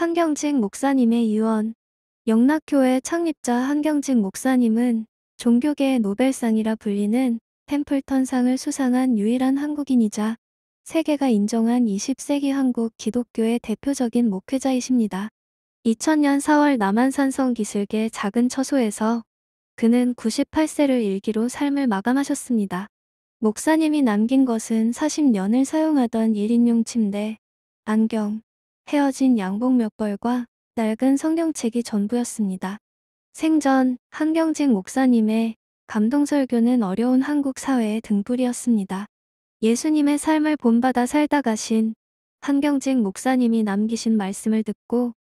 한경직 목사님의 유언 영락교회 창립자 한경직 목사님은 종교계의 노벨상이라 불리는 템플턴상을 수상한 유일한 한국인이자 세계가 인정한 20세기 한국 기독교의 대표적인 목회자이십니다. 2000년 4월 남한산성 기슭의 작은 처소에서 그는 98세를 일기로 삶을 마감하셨습니다. 목사님이 남긴 것은 40년을 사용하던 1인용 침대, 안경, 헤어진 양복 몇 벌과 낡은 성경책이 전부였습니다. 생전 한경직 목사님의 감동설교는 어려운 한국 사회의 등불이었습니다. 예수님의 삶을 본받아 살다 가신 한경직 목사님이 남기신 말씀을 듣고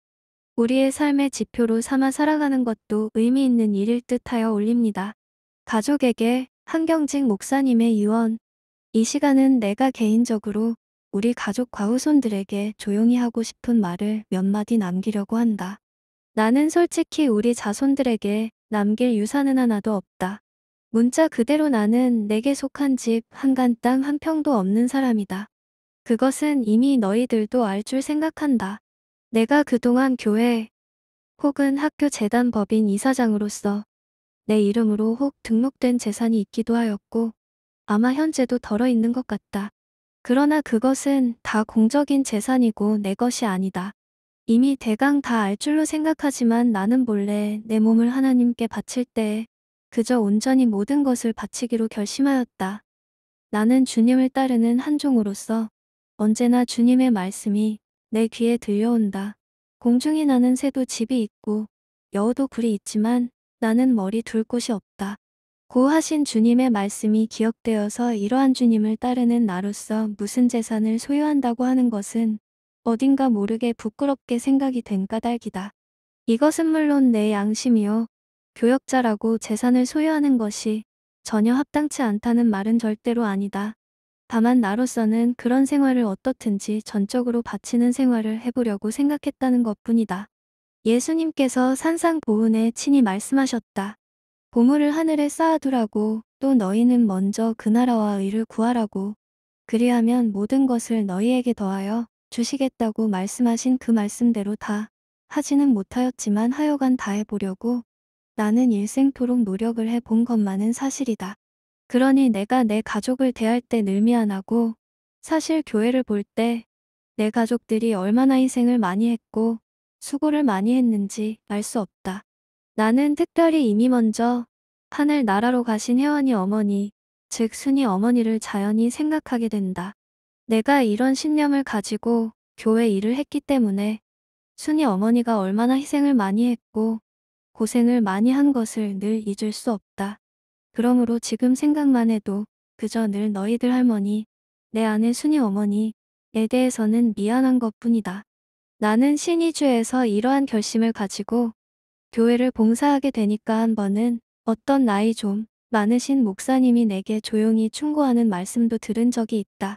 우리의 삶의 지표로 삼아 살아가는 것도 의미 있는 일일 듯하여 올립니다. 가족에게 한경직 목사님의 유언 이 시간은 내가 개인적으로 우리 가족 과후손들에게 조용히 하고 싶은 말을 몇 마디 남기려고 한다. 나는 솔직히 우리 자손들에게 남길 유산은 하나도 없다. 문자 그대로 나는 내게 속한 집 한 간 땅 한 평도 없는 사람이다. 그것은 이미 너희들도 알 줄 생각한다. 내가 그동안 교회 혹은 학교 재단 법인 이사장으로서 내 이름으로 혹 등록된 재산이 있기도 하였고 아마 현재도 덜어 있는 것 같다. 그러나 그것은 다 공적인 재산이고 내 것이 아니다. 이미 대강 다 알 줄로 생각하지만 나는 본래 내 몸을 하나님께 바칠 때 그저 온전히 모든 것을 바치기로 결심하였다. 나는 주님을 따르는 한 종으로서 언제나 주님의 말씀이 내 귀에 들려온다. 공중이 나는 새도 집이 있고 여우도 굴이 있지만 나는 머리 둘 곳이 없다. 고 하신 주님의 말씀이 기억되어서 이러한 주님을 따르는 나로서 무슨 재산을 소유한다고 하는 것은 어딘가 모르게 부끄럽게 생각이 된 까닭이다. 이것은 물론 내 양심이요. 교역자라고 재산을 소유하는 것이 전혀 합당치 않다는 말은 절대로 아니다. 다만 나로서는 그런 생활을 어떻든지 전적으로 바치는 생활을 해보려고 생각했다는 것 뿐이다. 예수님께서 산상보훈에 친히 말씀하셨다. 보물을 하늘에 쌓아두라고 또 너희는 먼저 그 나라와 의를 구하라고 그리하면 모든 것을 너희에게 더하여 주시겠다고 말씀하신 그 말씀대로 다 하지는 못하였지만 하여간 다 해보려고 나는 일생토록 노력을 해 본 것만은 사실이다. 그러니 내가 내 가족을 대할 때 늘 미안하고 사실 교회를 볼 때 내 가족들이 얼마나 희생을 많이 했고 수고를 많이 했는지 알 수 없다. 나는 특별히 이미 먼저 하늘 나라로 가신 혜원이 어머니, 즉 순이 어머니를 자연히 생각하게 된다. 내가 이런 신념을 가지고 교회 일을 했기 때문에 순이 어머니가 얼마나 희생을 많이 했고 고생을 많이 한 것을 늘 잊을 수 없다. 그러므로 지금 생각만 해도 그저 늘 너희들 할머니, 내 아내 순이 어머니에 대해서는 미안한 것뿐이다. 나는 신이주에서 이러한 결심을 가지고 교회를 봉사하게 되니까 한 번은 어떤 나이 좀 많으신 목사님이 내게 조용히 충고하는 말씀도 들은 적이 있다.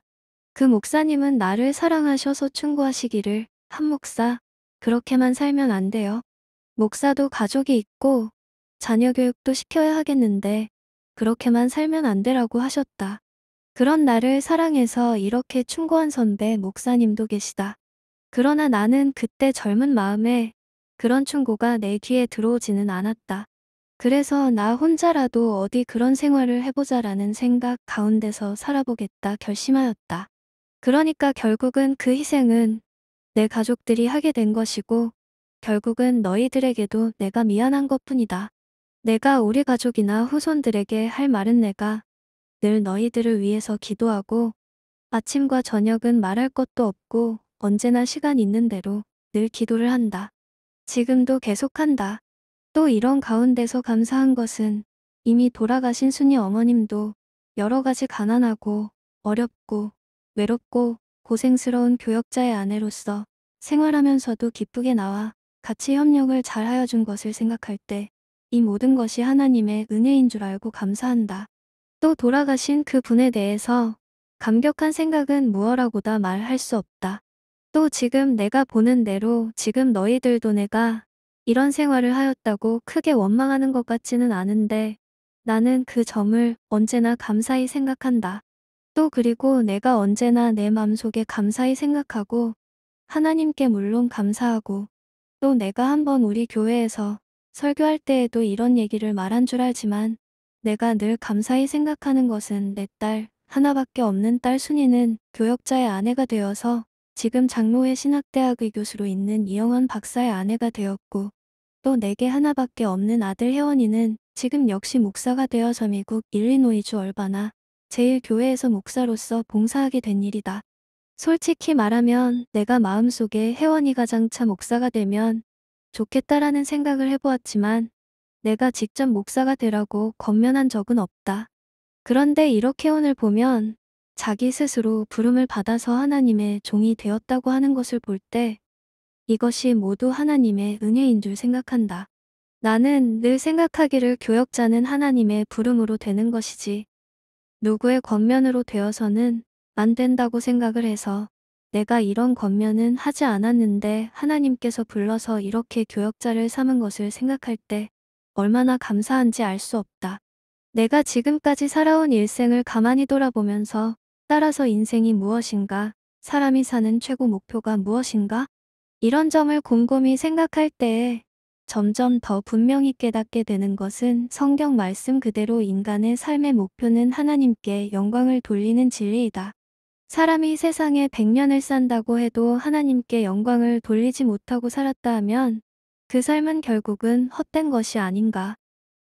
그 목사님은 나를 사랑하셔서 충고하시기를 한 목사 그렇게만 살면 안 돼요. 목사도 가족이 있고 자녀 교육도 시켜야 하겠는데 그렇게만 살면 안 되라고 하셨다. 그런 나를 사랑해서 이렇게 충고한 선배 목사님도 계시다. 그러나 나는 그때 젊은 마음에 그런 충고가 내 귀에 들어오지는 않았다. 그래서 나 혼자라도 어디 그런 생활을 해보자라는 생각 가운데서 살아보겠다 결심하였다. 그러니까 결국은 그 희생은 내 가족들이 하게 된 것이고 결국은 너희들에게도 내가 미안한 것뿐이다. 내가 우리 가족이나 후손들에게 할 말은 내가 늘 너희들을 위해서 기도하고 아침과 저녁은 말할 것도 없고 언제나 시간 있는 대로 늘 기도를 한다. 지금도 계속한다. 또 이런 가운데서 감사한 것은 이미 돌아가신 순이 어머님도 여러 가지 가난하고 어렵고 외롭고 고생스러운 교역자의 아내로서 생활하면서도 기쁘게 나와 같이 협력을 잘하여 준 것을 생각할 때 이 모든 것이 하나님의 은혜인 줄 알고 감사한다. 또 돌아가신 그 분에 대해서 감격한 생각은 무어라고다 말할 수 없다. 또 지금 내가 보는 대로 지금 너희들도 내가 이런 생활을 하였다고 크게 원망하는 것 같지는 않은데 나는 그 점을 언제나 감사히 생각한다. 또 그리고 내가 언제나 내 맘속에 감사히 생각하고 하나님께 물론 감사하고 또 내가 한번 우리 교회에서 설교할 때에도 이런 얘기를 말한 줄 알지만 내가 늘 감사히 생각하는 것은 내 딸 하나밖에 없는 딸 순이는 교역자의 아내가 되어서 지금 장로의 신학대학의 교수로 있는 이영원 박사의 아내가 되었고 또 내게 하나밖에 없는 아들 혜원이는 지금 역시 목사가 되어 저미국 일리노이주 얼바나 제일교회에서 목사로서 봉사하게 된 일이다. 솔직히 말하면 내가 마음속에 혜원이가 장차 목사가 되면 좋겠다라는 생각을 해보았지만 내가 직접 목사가 되라고 건면한 적은 없다. 그런데 이렇게 오늘 보면 자기 스스로 부름을 받아서 하나님의 종이 되었다고 하는 것을 볼 때 이것이 모두 하나님의 은혜인 줄 생각한다. 나는 늘 생각하기를 교역자는 하나님의 부름으로 되는 것이지 누구의 권면으로 되어서는 안 된다고 생각을 해서 내가 이런 권면은 하지 않았는데 하나님께서 불러서 이렇게 교역자를 삼은 것을 생각할 때 얼마나 감사한지 알 수 없다. 내가 지금까지 살아온 일생을 가만히 돌아보면서 따라서 인생이 무엇인가, 사람이 사는 최고 목표가 무엇인가? 이런 점을 곰곰이 생각할 때에 점점 더 분명히 깨닫게 되는 것은 성경 말씀 그대로 인간의 삶의 목표는 하나님께 영광을 돌리는 진리이다. 사람이 세상에 100년을 산다고 해도 하나님께 영광을 돌리지 못하고 살았다 하면 그 삶은 결국은 헛된 것이 아닌가.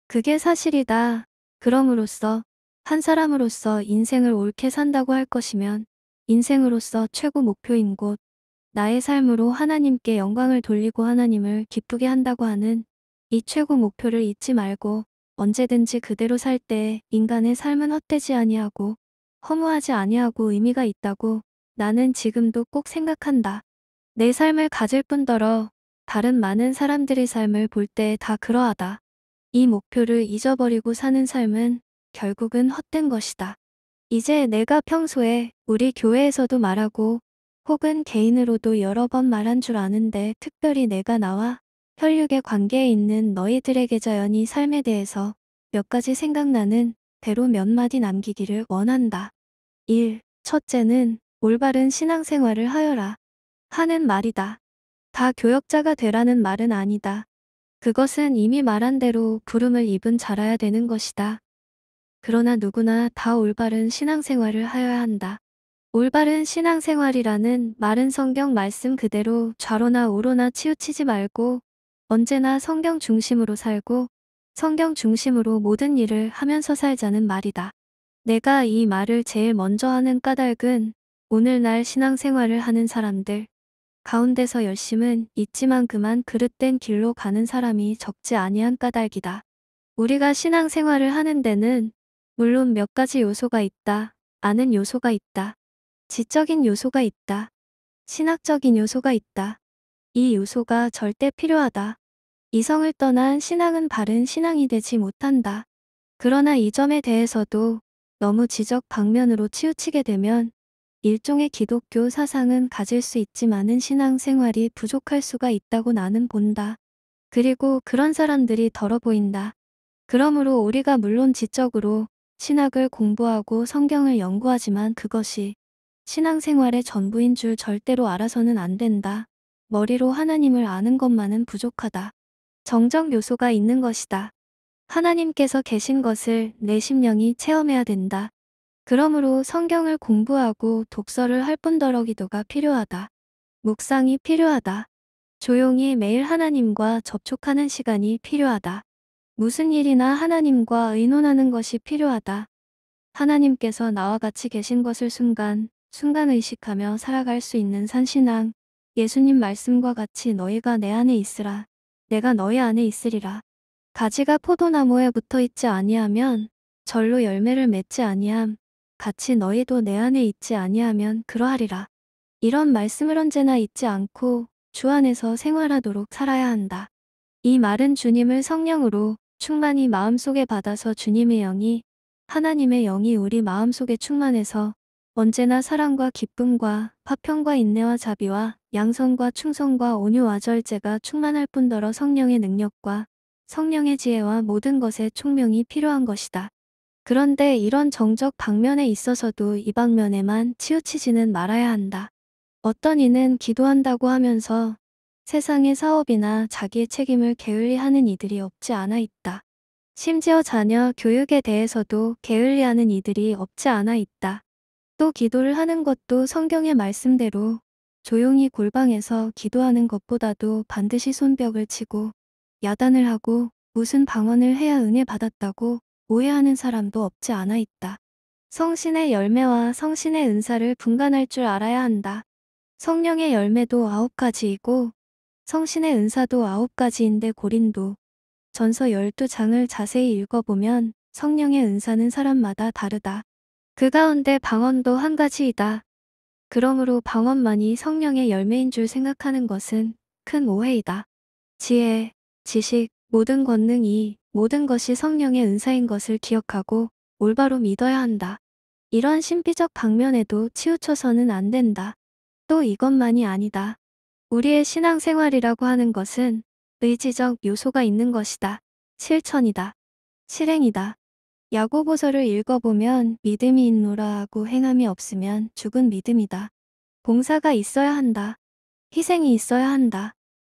그게 사실이다. 그럼으로써 한 사람으로서 인생을 옳게 산다고 할 것이면 인생으로서 최고 목표인 곳, 나의 삶으로 하나님께 영광을 돌리고 하나님을 기쁘게 한다고 하는 이 최고 목표를 잊지 말고 언제든지 그대로 살 때에 인간의 삶은 헛되지 아니하고 허무하지 아니하고 의미가 있다고 나는 지금도 꼭 생각한다. 내 삶을 가질 뿐더러 다른 많은 사람들의 삶을 볼 때 다 그러하다. 이 목표를 잊어버리고 사는 삶은 결국은 헛된 것이다. 이제 내가 평소에 우리 교회에서도 말하고 혹은 개인으로도 여러 번 말한 줄 아는데 특별히 내가 나와 혈육의 관계에 있는 너희들에게 자연히 삶에 대해서 몇 가지 생각나는 대로 몇 마디 남기기를 원한다. 1. 첫째는 올바른 신앙생활을 하여라. 하는 말이다. 다 교역자가 되라는 말은 아니다. 그것은 이미 말한 대로 부름을 입은 자라야 되는 것이다. 그러나 누구나 다 올바른 신앙생활을 하여야 한다. 올바른 신앙생활이라는 말은 성경 말씀 그대로 좌로나 우로나 치우치지 말고 언제나 성경 중심으로 살고 성경 중심으로 모든 일을 하면서 살자는 말이다. 내가 이 말을 제일 먼저 하는 까닭은 오늘날 신앙생활을 하는 사람들 가운데서 열심은 있지만 그만 그릇된 길로 가는 사람이 적지 아니한 까닭이다. 우리가 신앙생활을 하는 데는 물론 몇 가지 요소가 있다. 아는 요소가 있다. 지적인 요소가 있다. 신학적인 요소가 있다. 이 요소가 절대 필요하다. 이성을 떠난 신앙은 바른 신앙이 되지 못한다. 그러나 이 점에 대해서도 너무 지적 방면으로 치우치게 되면 일종의 기독교 사상은 가질 수 있지만은 신앙생활이 부족할 수가 있다고 나는 본다. 그리고 그런 사람들이 덜어 보인다. 그러므로 우리가 물론 지적으로 신학을 공부하고 성경을 연구하지만 그것이 신앙생활의 전부인 줄 절대로 알아서는 안 된다. 머리로 하나님을 아는 것만은 부족하다. 정적 요소가 있는 것이다. 하나님께서 계신 것을 내 심령이 체험해야 된다. 그러므로 성경을 공부하고 독서를 할 뿐더러 기도가 필요하다. 묵상이 필요하다. 조용히 매일 하나님과 접촉하는 시간이 필요하다. 무슨 일이나 하나님과 의논하는 것이 필요하다. 하나님께서 나와 같이 계신 것을 순간, 순간 의식하며 살아갈 수 있는 산신앙, 예수님 말씀과 같이 너희가 내 안에 있으라. 내가 너희 안에 있으리라. 가지가 포도나무에 붙어 있지 아니하면 절로 열매를 맺지 아니함. 같이 너희도 내 안에 있지 아니하면 그러하리라. 이런 말씀을 언제나 잊지 않고 주 안에서 생활하도록 살아야 한다. 이 말은 주님을 성령으로 충만히 마음속에 받아서 주님의 영이 하나님의 영이 우리 마음속에 충만해서 언제나 사랑과 기쁨과 파평과 인내와 자비와 양성과 충성과 온유와 절제가 충만할 뿐더러 성령의 능력과 성령의 지혜와 모든 것의 총명이 필요한 것이다. 그런데 이런 정적 방면에 있어서도 이 방면에만 치우치지는 말아야 한다. 어떤 이는 기도한다고 하면서 세상의 사업이나 자기의 책임을 게을리 하는 이들이 없지 않아 있다. 심지어 자녀 교육에 대해서도 게을리 하는 이들이 없지 않아 있다. 또 기도를 하는 것도 성경의 말씀대로 조용히 골방에서 기도하는 것보다도 반드시 손벽을 치고 야단을 하고 무슨 방언을 해야 은혜 받았다고 오해하는 사람도 없지 않아 있다. 성신의 열매와 성신의 은사를 분간할 줄 알아야 한다. 성령의 열매도 아홉 가지이고 성신의 은사도 아홉 가지인데 고린도 전서 12장을 자세히 읽어보면 성령의 은사는 사람마다 다르다. 그 가운데 방언도 한 가지이다. 그러므로 방언만이 성령의 열매인 줄 생각하는 것은 큰 오해이다. 지혜, 지식, 모든 권능이 모든 것이 성령의 은사인 것을 기억하고 올바로 믿어야 한다. 이러한 신비적 방면에도 치우쳐서는 안 된다. 또 이것만이 아니다. 우리의 신앙생활이라고 하는 것은 의지적 요소가 있는 것이다. 실천이다. 실행이다. 야고보서를 읽어보면 믿음이 있노라 하고 행함이 없으면 죽은 믿음이다. 봉사가 있어야 한다. 희생이 있어야 한다.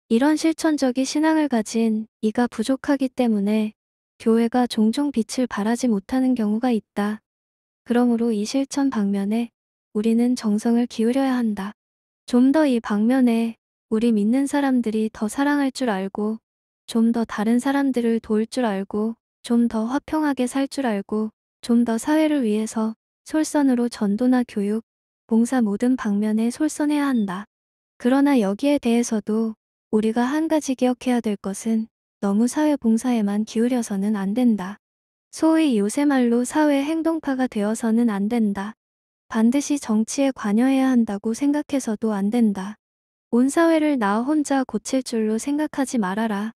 이런 실천적인 신앙을 가진 이가 부족하기 때문에 교회가 종종 빛을 발하지 못하는 경우가 있다. 그러므로 이 실천 방면에 우리는 정성을 기울여야 한다. 좀 더 이 방면에 우리 믿는 사람들이 더 사랑할 줄 알고 좀 더 다른 사람들을 도울 줄 알고 좀 더 화평하게 살 줄 알고 좀 더 사회를 위해서 솔선으로 전도나 교육, 봉사 모든 방면에 솔선해야 한다. 그러나 여기에 대해서도 우리가 한 가지 기억해야 될 것은 너무 사회 봉사에만 기울여서는 안 된다. 소위 요새 말로 사회 행동파가 되어서는 안 된다. 반드시 정치에 관여해야 한다고 생각해서도 안 된다. 온 사회를 나 혼자 고칠 줄로 생각하지 말아라.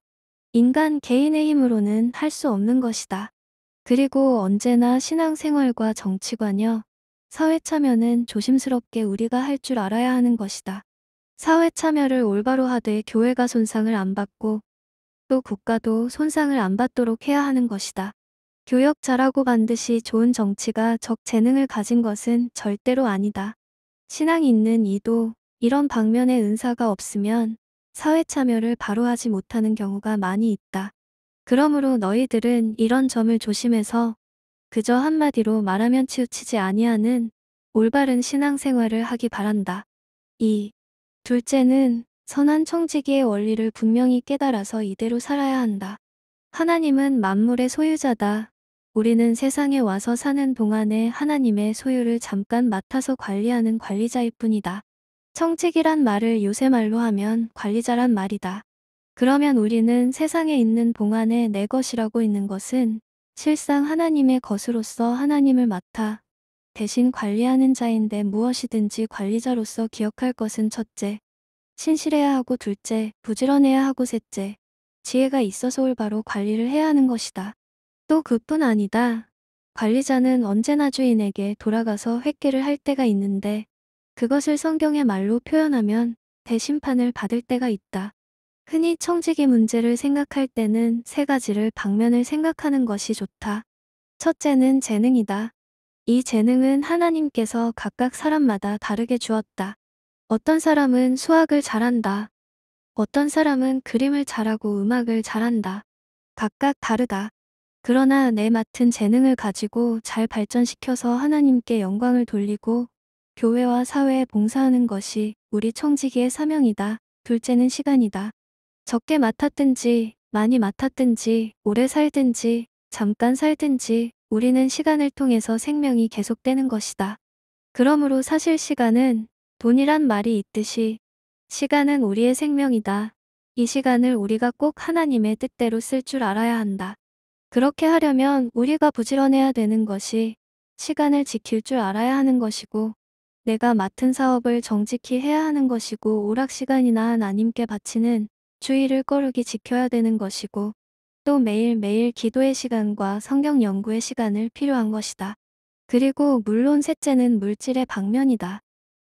인간 개인의 힘으로는 할 수 없는 것이다. 그리고 언제나 신앙생활과 정치관여, 사회 참여는 조심스럽게 우리가 할 줄 알아야 하는 것이다. 사회 참여를 올바로 하되 교회가 손상을 안 받고 또 국가도 손상을 안 받도록 해야 하는 것이다. 교역자라고 반드시 좋은 정치가 적 재능을 가진 것은 절대로 아니다. 신앙 있는 이도 이런 방면의 은사가 없으면 사회 참여를 바로 하지 못하는 경우가 많이 있다. 그러므로 너희들은 이런 점을 조심해서 그저 한마디로 말하면 치우치지 아니하는 올바른 신앙생활을 하기 바란다. 2. 둘째는 선한 청지기의 원리를 분명히 깨달아서 이대로 살아야 한다. 하나님은 만물의 소유자다. 우리는 세상에 와서 사는 동안에 하나님의 소유를 잠깐 맡아서 관리하는 관리자일 뿐이다. 청직이란 말을 요새 말로 하면 관리자란 말이다. 그러면 우리는 세상에 있는 봉안에 내 것이라고 있는 것은 실상 하나님의 것으로서 하나님을 맡아 대신 관리하는 자인데 무엇이든지 관리자로서 기억할 것은 첫째, 신실해야 하고 둘째, 부지런해야 하고 셋째, 지혜가 있어서 올바로 관리를 해야 하는 것이다. 또 그뿐 아니다. 관리자는 언제나 주인에게 돌아가서 회개를 할 때가 있는데 그것을 성경의 말로 표현하면 대심판을 받을 때가 있다. 흔히 청지기 문제를 생각할 때는 세 가지를 방면을 생각하는 것이 좋다. 첫째는 재능이다. 이 재능은 하나님께서 각각 사람마다 다르게 주었다. 어떤 사람은 수학을 잘한다. 어떤 사람은 그림을 잘하고 음악을 잘한다. 각각 다르다. 그러나 내 맡은 재능을 가지고 잘 발전시켜서 하나님께 영광을 돌리고 교회와 사회에 봉사하는 것이 우리 청지기의 사명이다. 둘째는 시간이다. 적게 맡았든지 많이 맡았든지 오래 살든지 잠깐 살든지 우리는 시간을 통해서 생명이 계속되는 것이다. 그러므로 사실 시간은 돈이란 말이 있듯이 시간은 우리의 생명이다. 이 시간을 우리가 꼭 하나님의 뜻대로 쓸 줄 알아야 한다. 그렇게 하려면 우리가 부지런해야 되는 것이 시간을 지킬 줄 알아야 하는 것이고 내가 맡은 사업을 정직히 해야 하는 것이고 오락 시간이나 하나님께 바치는 주의를 거룩히 지켜야 되는 것이고 또 매일매일 기도의 시간과 성경 연구의 시간을 필요한 것이다. 그리고 물론 셋째는 물질의 방면이다.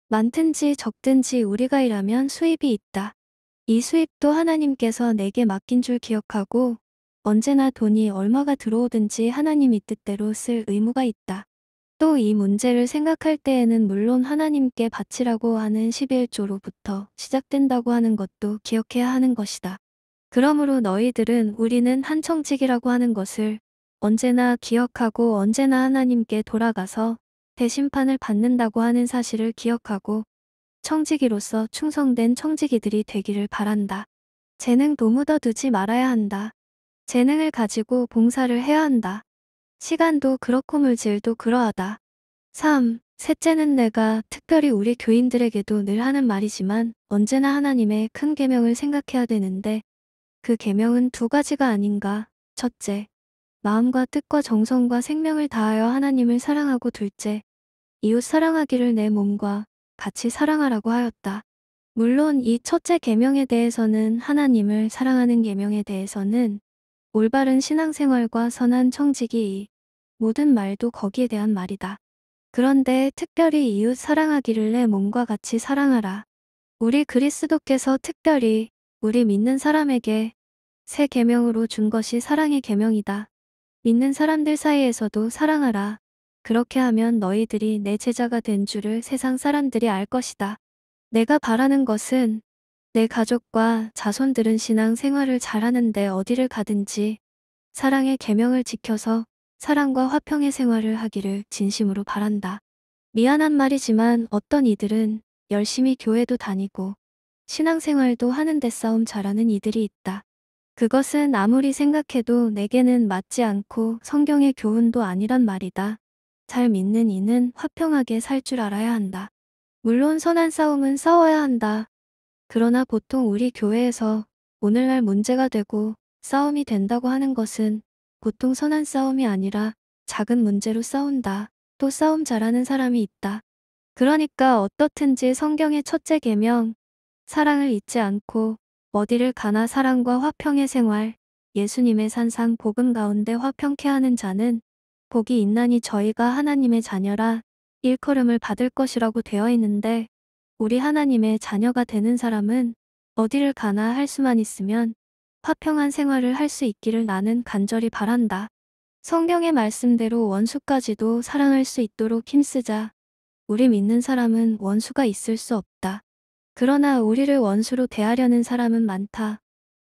많든지 적든지 우리가 일하면 수입이 있다. 이 수입도 하나님께서 내게 맡긴 줄 기억하고 언제나 돈이 얼마가 들어오든지 하나님이 뜻대로 쓸 의무가 있다. 또이 문제를 생각할 때에는 물론 하나님께 바치라고 하는 11조로부터 시작된다고 하는 것도 기억해야 하는 것이다. 그러므로 너희들은 우리는 한청직이라고 하는 것을 언제나 기억하고 언제나 하나님께 돌아가서 대심판을 받는다고 하는 사실을 기억하고 청지기로서 충성된 청지기들이 되기를 바란다. 재능도 묻어두지 말아야 한다. 재능을 가지고 봉사를 해야 한다. 시간도 그렇고 물질도 그러하다. 3. 셋째는 내가 특별히 우리 교인들에게도 늘 하는 말이지만 언제나 하나님의 큰 계명을 생각해야 되는데 그 계명은 두 가지가 아닌가. 첫째, 마음과 뜻과 정성과 생명을 다하여 하나님을 사랑하고 둘째, 이웃 사랑하기를 내 몸과 같이 사랑하라고 하였다. 물론 이 첫째 계명에 대해서는 하나님을 사랑하는 계명에 대해서는 올바른 신앙생활과 선한 청직이이 모든 말도 거기에 대한 말이다. 그런데 특별히 이웃 사랑하기를 내 몸과 같이 사랑하라. 우리 그리스도께서 특별히 우리 믿는 사람에게 새 계명으로 준 것이 사랑의 계명이다. 믿는 사람들 사이에서도 사랑하라. 그렇게 하면 너희들이 내 제자가 된 줄을 세상 사람들이 알 것이다. 내가 바라는 것은 내 가족과 자손들은 신앙 생활을 잘하는데 어디를 가든지 사랑의 계명을 지켜서 사랑과 화평의 생활을 하기를 진심으로 바란다. 미안한 말이지만 어떤 이들은 열심히 교회도 다니고 신앙생활도 하는데 싸움 잘하는 이들이 있다. 그것은 아무리 생각해도 내게는 맞지 않고 성경의 교훈도 아니란 말이다. 잘 믿는 이는 화평하게 살 줄 알아야 한다. 물론 선한 싸움은 싸워야 한다. 그러나 보통 우리 교회에서 오늘날 문제가 되고 싸움이 된다고 하는 것은 보통 선한 싸움이 아니라 작은 문제로 싸운다. 또 싸움 잘하는 사람이 있다. 그러니까 어떻든지 성경의 첫째 계명 사랑을 잊지 않고 어디를 가나 사랑과 화평의 생활 예수님의 산상 복음 가운데 화평케 하는 자는 복이 있나니 저희가 하나님의 자녀라 일컬음을 받을 것이라고 되어 있는데 우리 하나님의 자녀가 되는 사람은 어디를 가나 할 수만 있으면 화평한 생활을 할 수 있기를 나는 간절히 바란다. 성경의 말씀대로 원수까지도 사랑할 수 있도록 힘쓰자. 우리 믿는 사람은 원수가 있을 수 없다. 그러나 우리를 원수로 대하려는 사람은 많다.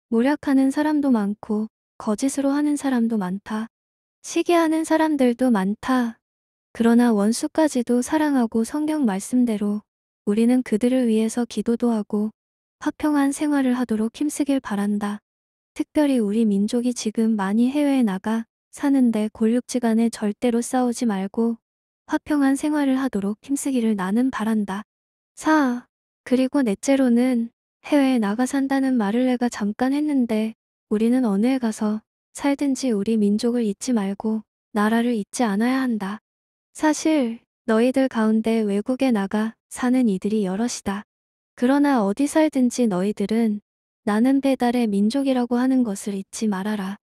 모략하는 사람도 많고 거짓으로 하는 사람도 많다. 시기하는 사람들도 많다. 그러나 원수까지도 사랑하고 성경 말씀대로 우리는 그들을 위해서 기도도 하고 화평한 생활을 하도록 힘쓰길 바란다. 특별히 우리 민족이 지금 많이 해외에 나가 사는데 골육지간에 절대로 싸우지 말고 화평한 생활을 하도록 힘쓰기를 나는 바란다. 4. 그리고 넷째로는 해외에 나가 산다는 말을 내가 잠깐 했는데 우리는 어느 에 가서 살든지 우리 민족을 잊지 말고 나라를 잊지 않아야 한다. 사실 너희들 가운데 외국에 나가 사는 이들이 여럿이다. 그러나 어디 살든지 너희들은 나는 배달의 민족이라고 하는 것을 잊지 말아라.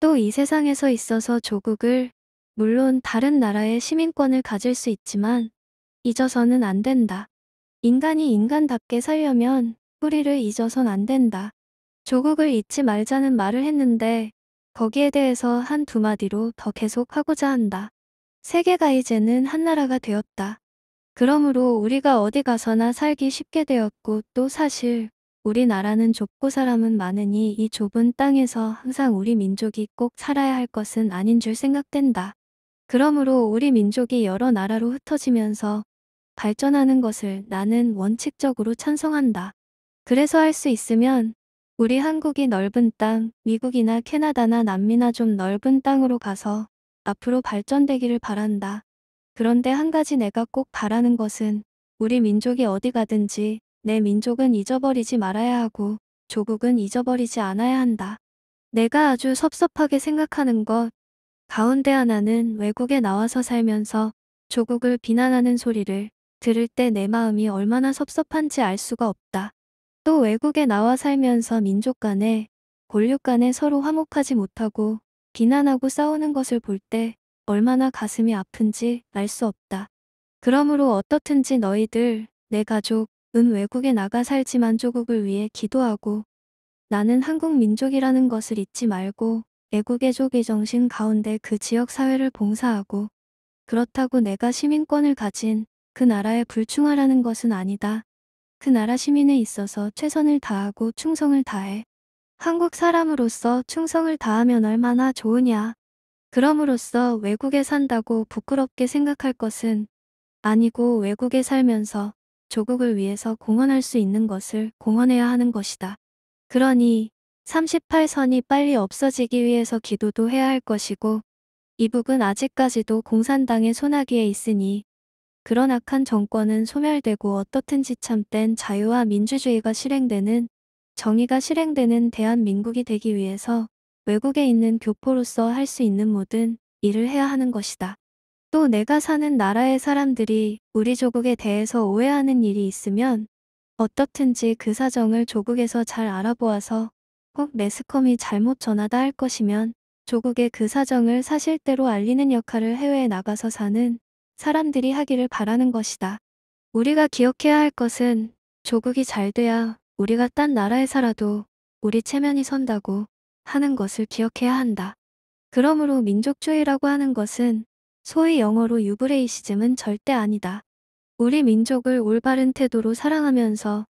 또 이 세상에서 있어서 조국을 물론 다른 나라의 시민권을 가질 수 있지만 잊어서는 안 된다. 인간이 인간답게 살려면 뿌리를 잊어선 안 된다. 조국을 잊지 말자는 말을 했는데 거기에 대해서 한두 마디로 더 계속 하고자 한다. 세계가 이제는 한나라가 되었다. 그러므로 우리가 어디 가서나 살기 쉽게 되었고 또 사실 우리나라는 좁고 사람은 많으니 이 좁은 땅에서 항상 우리 민족이 꼭 살아야 할 것은 아닌 줄 생각된다. 그러므로 우리 민족이 여러 나라로 흩어지면서 발전하는 것을 나는 원칙적으로 찬성한다. 그래서 할 수 있으면 우리 한국이 넓은 땅, 미국이나 캐나다나 남미나 좀 넓은 땅으로 가서 앞으로 발전되기를 바란다. 그런데 한 가지 내가 꼭 바라는 것은 우리 민족이 어디 가든지 내 민족은 잊어버리지 말아야 하고 조국은 잊어버리지 않아야 한다. 내가 아주 섭섭하게 생각하는 것 가운데 하나는 외국에 나와서 살면서 조국을 비난하는 소리를 들을 때 내 마음이 얼마나 섭섭한지 알 수가 없다. 또 외국에 나와 살면서 민족 간에 권력 간에 서로 화목하지 못하고 비난하고 싸우는 것을 볼 때 얼마나 가슴이 아픈지 알 수 없다. 그러므로 어떻든지 너희들, 내 가족, 은 외국에 나가 살지만 조국을 위해 기도하고 나는 한국 민족이라는 것을 잊지 말고 애국의 조기 정신 가운데 그 지역 사회를 봉사하고 그렇다고 내가 시민권을 가진 그 나라에 불충하라는 것은 아니다. 그 나라 시민에 있어서 최선을 다하고 충성을 다해 한국 사람으로서 충성을 다하면 얼마나 좋으냐. 그럼으로써 외국에 산다고 부끄럽게 생각할 것은 아니고 외국에 살면서 조국을 위해서 공헌할 수 있는 것을 공헌해야 하는 것이다. 그러니 38선이 빨리 없어지기 위해서 기도도 해야 할 것이고 이북은 아직까지도 공산당의 손아귀에 있으니 그런 악한 정권은 소멸되고 어떻든지 참된 자유와 민주주의가 실행되는 정의가 실행되는 대한민국이 되기 위해서 외국에 있는 교포로서 할 수 있는 모든 일을 해야 하는 것이다. 또 내가 사는 나라의 사람들이 우리 조국에 대해서 오해하는 일이 있으면 어떻든지 그 사정을 조국에서 잘 알아보아서 꼭 매스컴이 잘못 전하다 할 것이면 조국의 그 사정을 사실대로 알리는 역할을 해외에 나가서 사는 사람들이 하기를 바라는 것이다. 우리가 기억해야 할 것은 조국이 잘 돼야 우리가 딴 나라에 살아도 우리 체면이 선다고 하는 것을 기억해야 한다. 그러므로 민족주의라고 하는 것은 소위 영어로 유브레이시즘은 절대 아니다. 우리 민족을 올바른 태도로 사랑하면서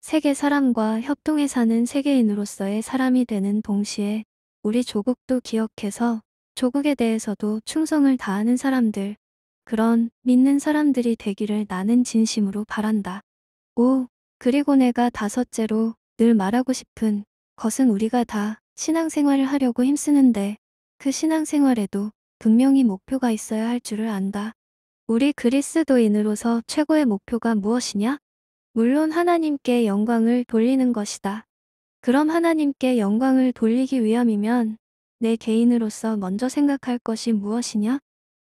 세계 사람과 협동해 사는 세계인으로서의 사람이 되는 동시에 우리 조국도 기억해서 조국에 대해서도 충성을 다하는 사람들, 그런 믿는 사람들이 되기를 나는 진심으로 바란다. 5. 그리고 내가 다섯째로 늘 말하고 싶은 것은 우리가 다 신앙생활을 하려고 힘쓰는데 그 신앙생활에도 분명히 목표가 있어야 할 줄을 안다. 우리 그리스도인으로서 최고의 목표가 무엇이냐? 물론 하나님께 영광을 돌리는 것이다. 그럼 하나님께 영광을 돌리기 위함이면 내 개인으로서 먼저 생각할 것이 무엇이냐?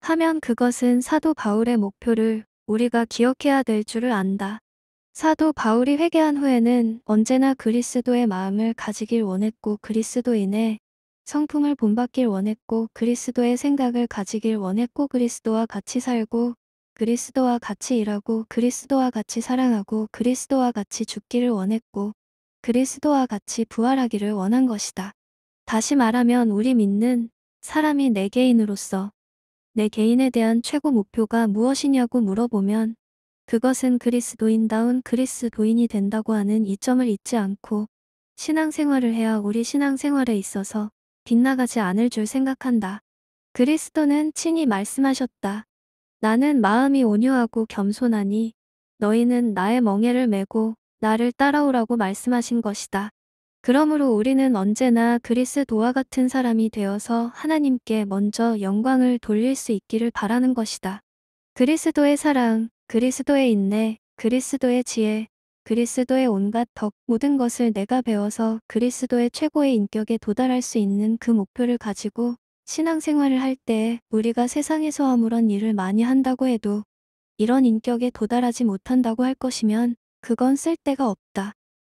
하면 그것은 사도 바울의 목표를 우리가 기억해야 될 줄을 안다. 사도 바울이 회개한 후에는 언제나 그리스도의 마음을 가지길 원했고 그리스도인의 성품을 본받길 원했고 그리스도의 생각을 가지길 원했고 그리스도와 같이 살고 그리스도와 같이 일하고 그리스도와 같이 사랑하고 그리스도와 같이 죽기를 원했고 그리스도와 같이 부활하기를 원한 것이다. 다시 말하면 우리 믿는 사람이 내 개인으로서 내 개인에 대한 최고 목표가 무엇이냐고 물어보면 그것은 그리스도인다운 그리스도인이 된다고 하는 이점을 잊지 않고 신앙생활을 해야 우리 신앙생활에 있어서 빗나가지 않을 줄 생각한다. 그리스도는 친히 말씀하셨다. 나는 마음이 온유하고 겸손하니 너희는 나의 멍해를 메고 나를 따라오라고 말씀하신 것이다. 그러므로 우리는 언제나 그리스도와 같은 사람이 되어서 하나님께 먼저 영광을 돌릴 수 있기를 바라는 것이다. 그리스도의 사랑, 그리스도의 인내, 그리스도의 지혜, 그리스도의 온갖 덕, 모든 것을 내가 배워서 그리스도의 최고의 인격에 도달할 수 있는 그 목표를 가지고 신앙생활을 할 때에 우리가 세상에서 아무런 일을 많이 한다고 해도 이런 인격에 도달하지 못한다고 할 것이면 그건 쓸데가 없다.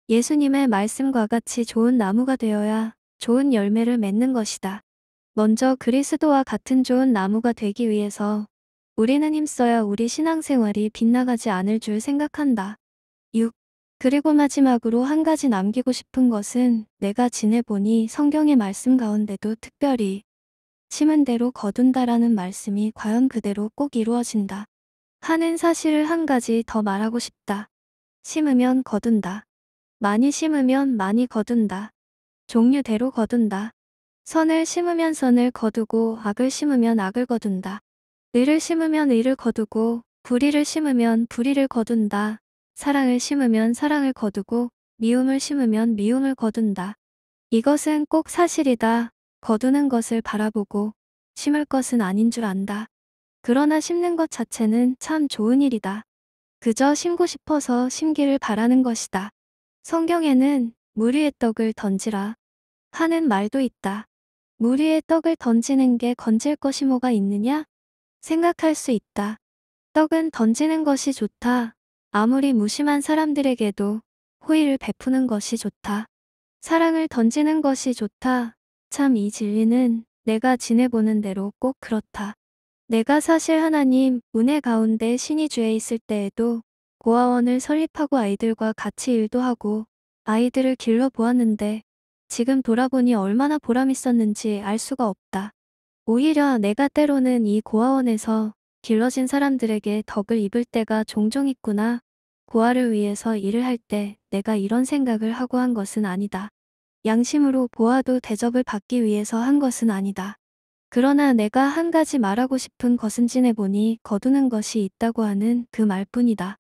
예수님의 말씀과 같이 좋은 나무가 되어야 좋은 열매를 맺는 것이다. 먼저 그리스도와 같은 좋은 나무가 되기 위해서 우리는 힘써야 우리 신앙생활이 빗나가지 않을 줄 생각한다. 6. 그리고 마지막으로 한 가지 남기고 싶은 것은 내가 지내보니 성경의 말씀 가운데도 특별히 심은 대로 거둔다라는 말씀이 과연 그대로 꼭 이루어진다. 하는 사실을 한 가지 더 말하고 싶다. 심으면 거둔다. 많이 심으면 많이 거둔다. 종류대로 거둔다. 선을 심으면 선을 거두고 악을 심으면 악을 거둔다. 을를 심으면 을를 거두고 불의를 심으면 불의를 거둔다. 사랑을 심으면 사랑을 거두고 미움을 심으면 미움을 거둔다. 이것은 꼭 사실이다. 거두는 것을 바라보고 심을 것은 아닌 줄 안다. 그러나 심는 것 자체는 참 좋은 일이다. 그저 심고 싶어서 심기를 바라는 것이다. 성경에는 무리의 떡을 던지라 하는 말도 있다. 무리의 떡을 던지는 게 건질 것이 뭐가 있느냐? 생각할 수 있다. 떡은 던지는 것이 좋다. 아무리 무심한 사람들에게도 호의를 베푸는 것이 좋다. 사랑을 던지는 것이 좋다. 참 이 진리는 내가 지내보는 대로 꼭 그렇다. 내가 사실 하나님 문의 가운데 신이 주에 있을 때에도 고아원을 설립하고 아이들과 같이 일도 하고 아이들을 길러 보았는데 지금 돌아보니 얼마나 보람 있었는지 알 수가 없다. 오히려 내가 때로는 이 고아원에서 길러진 사람들에게 덕을 입을 때가 종종 있구나. 고아를 위해서 일을 할 때 내가 이런 생각을 하고 한 것은 아니다. 양심으로 고아도 대접을 받기 위해서 한 것은 아니다. 그러나 내가 한 가지 말하고 싶은 것은 지내보니 거두는 것이 있다고 하는 그 말뿐이다.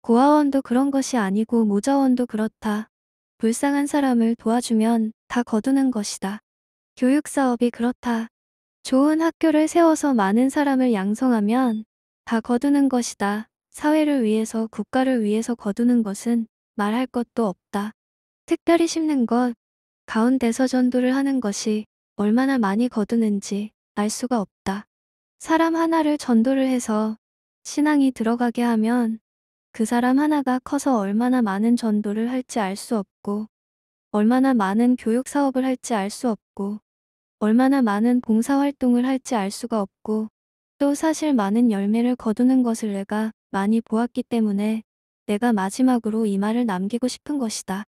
고아원도 그런 것이 아니고 모자원도 그렇다. 불쌍한 사람을 도와주면 다 거두는 것이다. 교육사업이 그렇다. 좋은 학교를 세워서 많은 사람을 양성하면 다 거두는 것이다. 사회를 위해서 국가를 위해서 거두는 것은 말할 것도 없다. 특별히 심는 것, 가운데서 전도를 하는 것이 얼마나 많이 거두는지 알 수가 없다. 사람 하나를 전도를 해서 신앙이 들어가게 하면 그 사람 하나가 커서 얼마나 많은 전도를 할지 알 수 없고 얼마나 많은 교육 사업을 할지 알 수 없고 얼마나 많은 봉사활동을 할지 알 수가 없고 또 사실 많은 열매를 거두는 것을 내가 많이 보았기 때문에 내가 마지막으로 이 말을 남기고 싶은 것이다.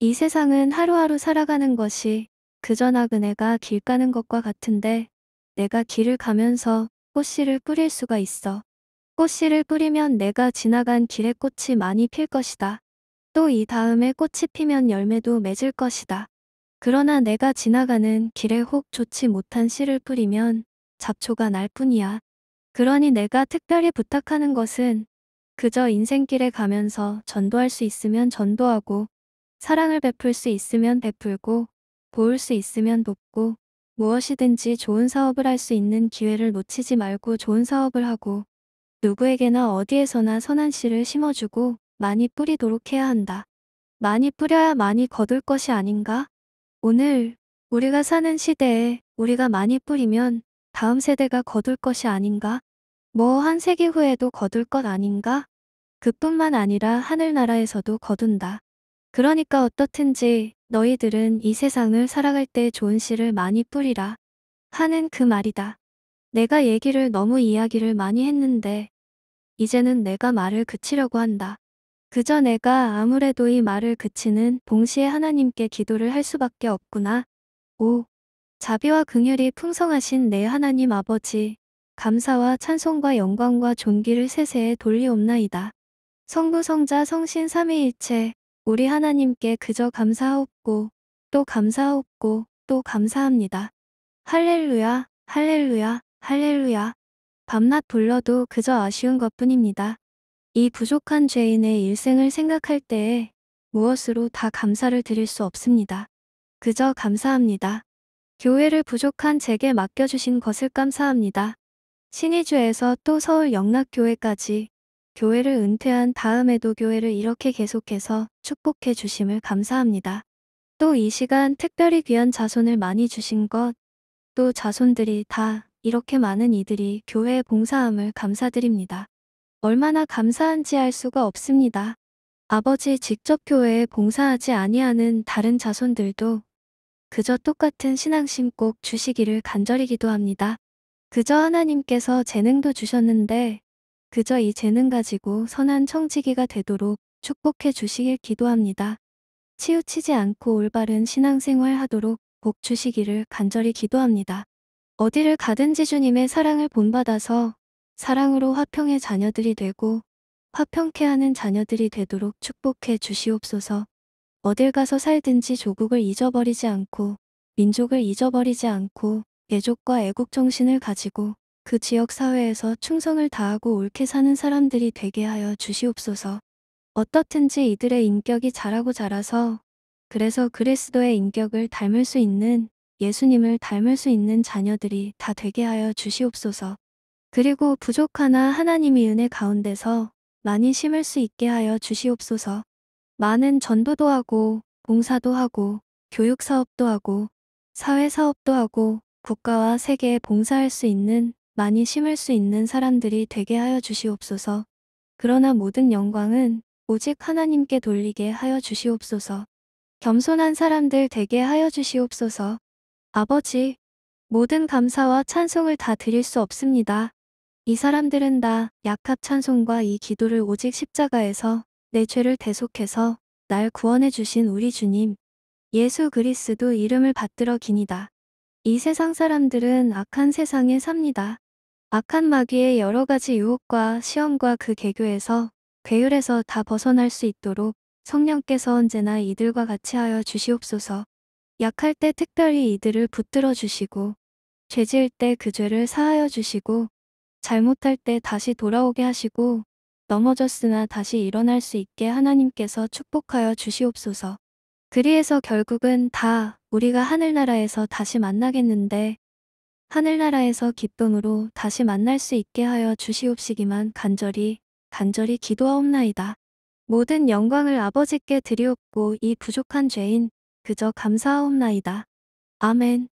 이 세상은 하루하루 살아가는 것이 그저 나그네가 길 가는 것과 같은데 내가 길을 가면서 꽃씨를 뿌릴 수가 있어. 꽃씨를 뿌리면 내가 지나간 길에 꽃이 많이 필 것이다. 또 이 다음에 꽃이 피면 열매도 맺을 것이다. 그러나 내가 지나가는 길에 혹 좋지 못한 씨를 뿌리면 잡초가 날 뿐이야. 그러니 내가 특별히 부탁하는 것은 그저 인생길에 가면서 전도할 수 있으면 전도하고 사랑을 베풀 수 있으면 베풀고 도울 수 있으면 돕고 무엇이든지 좋은 사업을 할 수 있는 기회를 놓치지 말고 좋은 사업을 하고 누구에게나 어디에서나 선한 씨를 심어주고 많이 뿌리도록 해야 한다. 많이 뿌려야 많이 거둘 것이 아닌가? 오늘 우리가 사는 시대에 우리가 많이 뿌리면 다음 세대가 거둘 것이 아닌가? 뭐 한 세기 후에도 거둘 것 아닌가? 그뿐만 아니라 하늘나라에서도 거둔다. 그러니까 어떻든지 너희들은 이 세상을 살아갈 때 좋은 씨를 많이 뿌리라. 하는 그 말이다. 내가 얘기를 너무 이야기를 많이 했는데 이제는 내가 말을 그치려고 한다. 그저 내가 아무래도 이 말을 그치는 동시에 하나님께 기도를 할 수밖에 없구나. 오. 자비와 긍휼이 풍성하신 내 하나님 아버지, 감사와 찬송과 영광과 존귀를 세세에 돌리옵나이다. 성부 성자 성신 삼위일체 우리 하나님께 그저 감사하옵고 또 감사하옵고 또 감사합니다. 할렐루야 할렐루야 할렐루야 밤낮 불러도 그저 아쉬운 것뿐입니다. 이 부족한 죄인의 일생을 생각할 때에 무엇으로 다 감사를 드릴 수 없습니다. 그저 감사합니다. 교회를 부족한 제게 맡겨주신 것을 감사합니다. 신의주에서 또 서울 영락교회까지 교회를 은퇴한 다음에도 교회를 이렇게 계속해서 축복해 주심을 감사합니다. 또 이 시간 특별히 귀한 자손을 많이 주신 것, 또 자손들이 다 이렇게 많은 이들이 교회의 봉사함을 감사드립니다. 얼마나 감사한지 알 수가 없습니다. 아버지 직접 교회에 봉사하지 아니하는 다른 자손들도 그저 똑같은 신앙심 꼭 주시기를 간절히 기도합니다. 그저 하나님께서 재능도 주셨는데 그저 이 재능 가지고 선한 청지기가 되도록 축복해 주시길 기도합니다. 치우치지 않고 올바른 신앙생활 하도록 복 주시기를 간절히 기도합니다. 어디를 가든지 주님의 사랑을 본받아서 사랑으로 화평의 자녀들이 되고 화평케 하는 자녀들이 되도록 축복해 주시옵소서. 어딜 가서 살든지 조국을 잊어버리지 않고 민족을 잊어버리지 않고 애족과 애국 정신을 가지고 그 지역 사회에서 충성을 다하고 옳게 사는 사람들이 되게 하여 주시옵소서. 어떻든지 이들의 인격이 자라고 자라서 그래서 그리스도의 인격을 닮을 수 있는 예수님을 닮을 수 있는 자녀들이 다 되게 하여 주시옵소서. 그리고 부족하나 하나님이 은혜 가운데서 많이 심을 수 있게 하여 주시옵소서. 많은 전도도 하고 봉사도 하고 교육 사업도 하고 사회 사업도 하고 국가와 세계에 봉사할 수 있는 많이 심을 수 있는 사람들이 되게 하여 주시옵소서. 그러나 모든 영광은 오직 하나님께 돌리게 하여 주시옵소서. 겸손한 사람들 되게 하여 주시옵소서. 아버지, 모든 감사와 찬송을 다 드릴 수 없습니다. 이 사람들은 나 약합 찬송과 이 기도를 오직 십자가에서 내 죄를 대속해서 날 구원해 주신 우리 주님 예수 그리스도 이름을 받들어 기니다. 이 세상 사람들은 악한 세상에 삽니다. 악한 마귀의 여러 가지 유혹과 시험과 그 개교에서 괴율에서 다 벗어날 수 있도록 성령께서 언제나 이들과 같이 하여 주시옵소서. 약할 때 특별히 이들을 붙들어 주시고 죄 지을 때그 죄를 사하여 주시고 잘못할 때 다시 돌아오게 하시고 넘어졌으나 다시 일어날 수 있게 하나님께서 축복하여 주시옵소서. 그리해서 결국은 다 우리가 하늘나라에서 다시 만나겠는데 하늘나라에서 기쁨으로 다시 만날 수 있게 하여 주시옵시기만 간절히 간절히 기도하옵나이다. 모든 영광을 아버지께 드리옵고 이 부족한 죄인 그저 감사하옵나이다. 아멘.